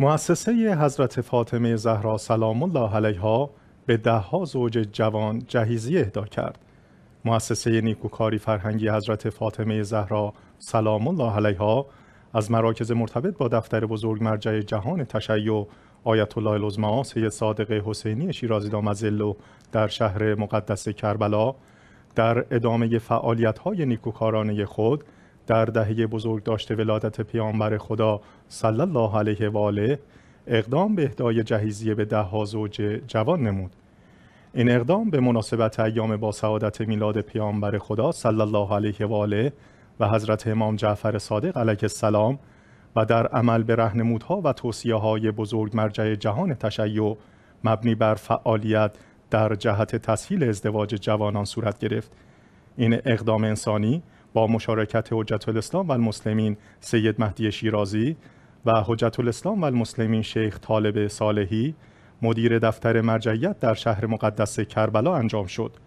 مؤسسه حضرت فاطمه زهرا سلام الله علیها به دهها زوج جوان جهیزی اهدا کرد. مؤسسه نیکوکاری فرهنگی حضرت فاطمه زهرا سلام الله علیها از مراکز مرتبط با دفتر بزرگ مرجع جهان تشیع آیت الله العظما سید صادق حسینی شیرازی دامزلو در شهر مقدس کربلا در ادامه فعالیت های نیکوکارانه خود در دهه بزرگ داشته ولادت پیامبر خدا صلی الله علیه و آله اقدام به اهدای جهیزیه به ده زوج جوان نمود این اقدام به مناسبت ایام با سعادت میلاد پیامبر خدا صلی الله علیه و آله و حضرت امام جعفر صادق علیه السلام و در عمل به رهنمودها و توصیه های بزرگ مرجع جهان تشیع مبنی بر فعالیت در جهت تسهیل ازدواج جوانان صورت گرفت این اقدام انسانی با مشارکت حجت الاسلام و المسلمین سید مهدی شیرازی و حجت الاسلام و المسلمین شیخ طالب صالحی مدیر دفتر مرجعیت در شهر مقدس کربلا انجام شد